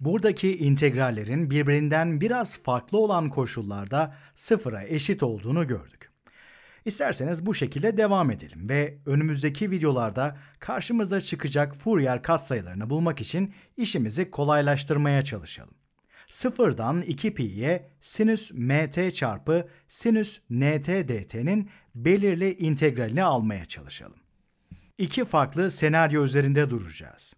Buradaki integrallerin birbirinden biraz farklı olan koşullarda sıfıra eşit olduğunu gördük. İsterseniz bu şekilde devam edelim ve önümüzdeki videolarda karşımıza çıkacak Fourier katsayılarını bulmak için işimizi kolaylaştırmaya çalışalım. Sıfırdan 2pi'ye sinüs mt çarpı sinüs nt dt'nin belirli integralini almaya çalışalım. İki farklı senaryo üzerinde duracağız.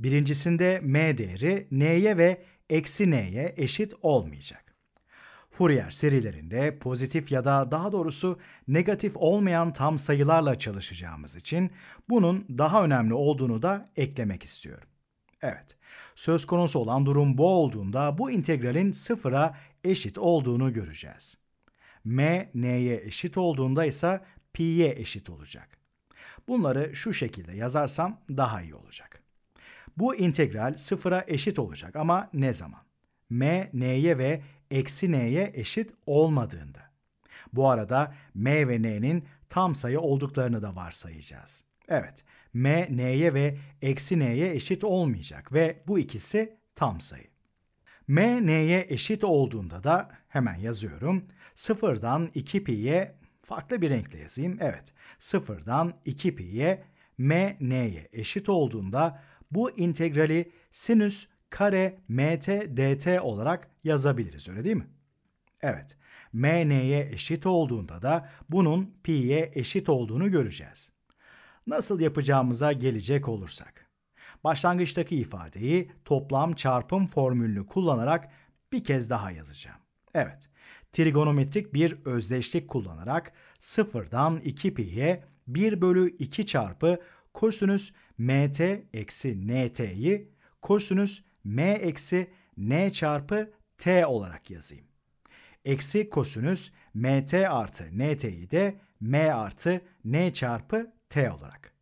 Birincisinde m değeri n'ye ve eksi n'ye eşit olmayacak. Fourier serilerinde pozitif ya da daha doğrusu negatif olmayan tam sayılarla çalışacağımız için bunun daha önemli olduğunu da eklemek istiyorum. Evet, söz konusu olan durum bu olduğunda bu integralin sıfıra eşit olduğunu göreceğiz. m, n'ye eşit olduğunda ise pi'ye eşit olacak. Bunları şu şekilde yazarsam daha iyi olacak. Bu integral sıfıra eşit olacak ama ne zaman? m n'ye ve eksi n'ye eşit olmadığında. Bu arada m ve n'nin tam sayı olduklarını da varsayacağız. Evet, m n'ye ve eksi n'ye eşit olmayacak ve bu ikisi tam sayı. m n'ye eşit olduğunda da hemen yazıyorum. Sıfırdan 2pi'ye farklı bir renkle yazayım. Evet, sıfırdan 2pi'ye m n'ye eşit olduğunda bu integrali sinüs kare mt dt olarak yazabiliriz öyle değil mi? Evet. mn'ye eşit olduğunda da bunun pi'ye eşit olduğunu göreceğiz. Nasıl yapacağımıza gelecek olursak. Başlangıçtaki ifadeyi toplam çarpım formülünü kullanarak bir kez daha yazacağım. Evet, trigonometrik bir özdeşlik kullanarak sıfırdan 2 pi'ye 1 bölü 2 çarpı kosinüs mt eksi nt'yi kosinüs m eksi n çarpı t olarak yazayım. Eksi kosinüs mt artı nt'yi de m artı n çarpı t olarak.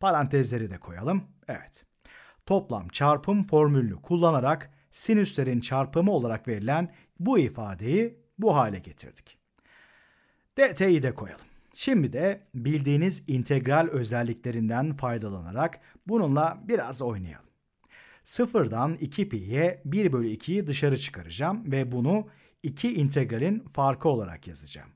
Parantezleri de koyalım. Evet. Toplam çarpım formülünü kullanarak sinüslerin çarpımı olarak verilen bu ifadeyi bu hale getirdik. dt'yi de koyalım. Şimdi de bildiğiniz integral özelliklerinden faydalanarak bununla biraz oynayalım. Sıfırdan 2pi'ye 1 bölü 2'yi dışarı çıkaracağım ve bunu iki integralin farkı olarak yazacağım.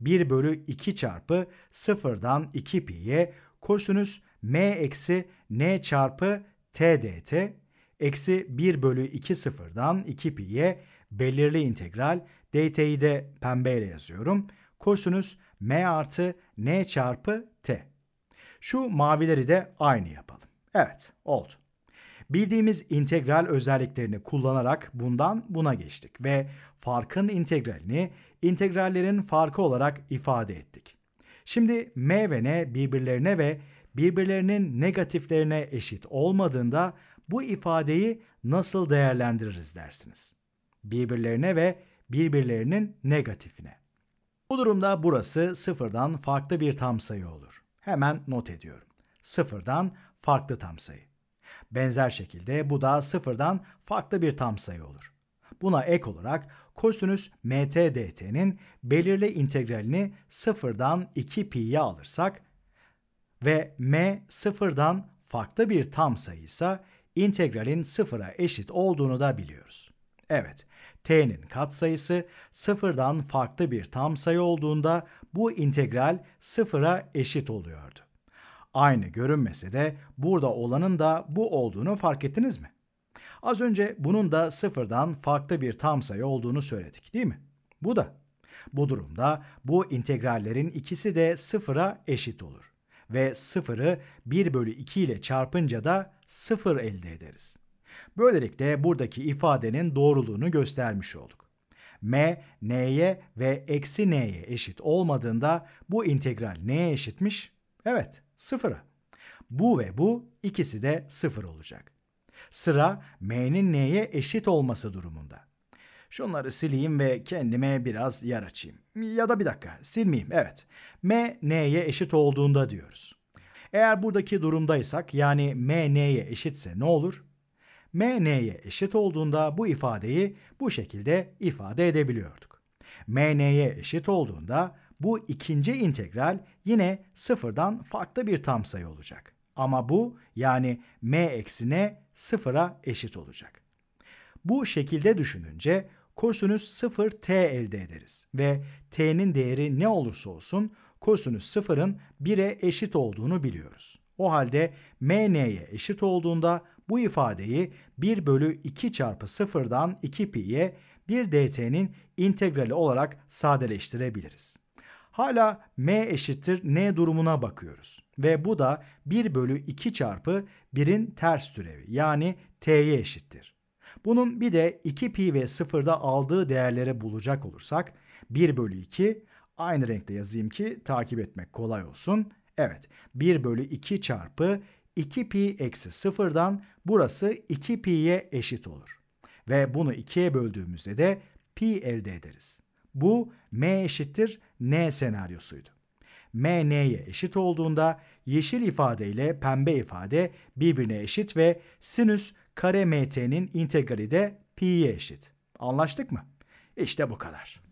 1 bölü 2 çarpı sıfırdan 2pi'ye kosinüs m eksi n çarpı t dt eksi 1 bölü 2 sıfırdan 2pi'ye belirli integral dt'yi de pembeyle yazıyorum. Kosinüs m artı n çarpı t. Şu mavileri de aynı yapalım. Evet oldu. Bildiğimiz integral özelliklerini kullanarak bundan buna geçtik ve farkın integralini integrallerin farkı olarak ifade ettik. Şimdi m ve n birbirlerine ve birbirlerinin negatiflerine eşit olmadığında bu ifadeyi nasıl değerlendiririz dersiniz. Birbirlerine ve birbirlerinin negatifine. Bu durumda burası sıfırdan farklı bir tam sayı olur. Hemen not ediyorum. Sıfırdan farklı tam sayı. Benzer şekilde bu da sıfırdan farklı bir tam sayı olur. Buna ek olarak kosinüs mt dt'nin belirli integralini sıfırdan 2 pi'ye alırsak ve m sıfırdan farklı bir tam sayıysa integralin sıfıra eşit olduğunu da biliyoruz. Evet, t'nin katsayısı sıfırdan farklı bir tam sayı olduğunda bu integral sıfıra eşit oluyordu. Aynı görünmese de burada olanın da bu olduğunu fark ettiniz mi? Az önce bunun da sıfırdan farklı bir tam sayı olduğunu söyledik değil mi? Bu da. Bu durumda bu integrallerin ikisi de sıfıra eşit olur. Ve sıfırı 1 bölü 2 ile çarpınca da sıfır elde ederiz. Böylelikle buradaki ifadenin doğruluğunu göstermiş olduk. m, n'ye ve eksi n'ye eşit olmadığında bu integral neye eşitmiş? Evet, sıfıra. Bu ve bu ikisi de sıfır olacak. Sıra m'nin n'ye eşit olması durumunda. Şunları sileyim ve kendime biraz yer açayım. Ya da bir dakika silmeyeyim evet. M n'ye eşit olduğunda diyoruz. Eğer buradaki durumdaysak yani m n'ye eşitse ne olur? Mn'ye eşit olduğunda bu ifadeyi bu şekilde ifade edebiliyorduk. Mn'ye eşit olduğunda bu ikinci integral yine sıfırdan farklı bir tam sayı olacak. Ama bu yani m eksi n sıfıra eşit olacak. Bu şekilde düşününce kosinüs sıfır t elde ederiz ve t'nin değeri ne olursa olsun kosinüs sıfırın 1'e eşit olduğunu biliyoruz. O halde mn'ye eşit olduğunda bu ifadeyi 1 bölü 2 çarpı 0'dan 2 pi'ye bir dt'nin integrali olarak sadeleştirebiliriz. Hala m eşittir n durumuna bakıyoruz. Ve bu da 1 bölü 2 çarpı 1'in ters türevi yani t'ye eşittir. Bunun bir de 2 pi ve 0'da aldığı değerlere bulacak olursak 1 bölü 2 aynı renkte yazayım ki takip etmek kolay olsun. Evet 1 bölü 2 çarpı 2pi eksi 0'dan burası 2pi'ye eşit olur. Ve bunu 2'ye böldüğümüzde de pi elde ederiz. Bu m eşittir n senaryosuydu. m n'ye eşit olduğunda yeşil ifade ile pembe ifade birbirine eşit ve sinüs kare mt'nin integrali de pi'ye eşit. Anlaştık mı? İşte bu kadar.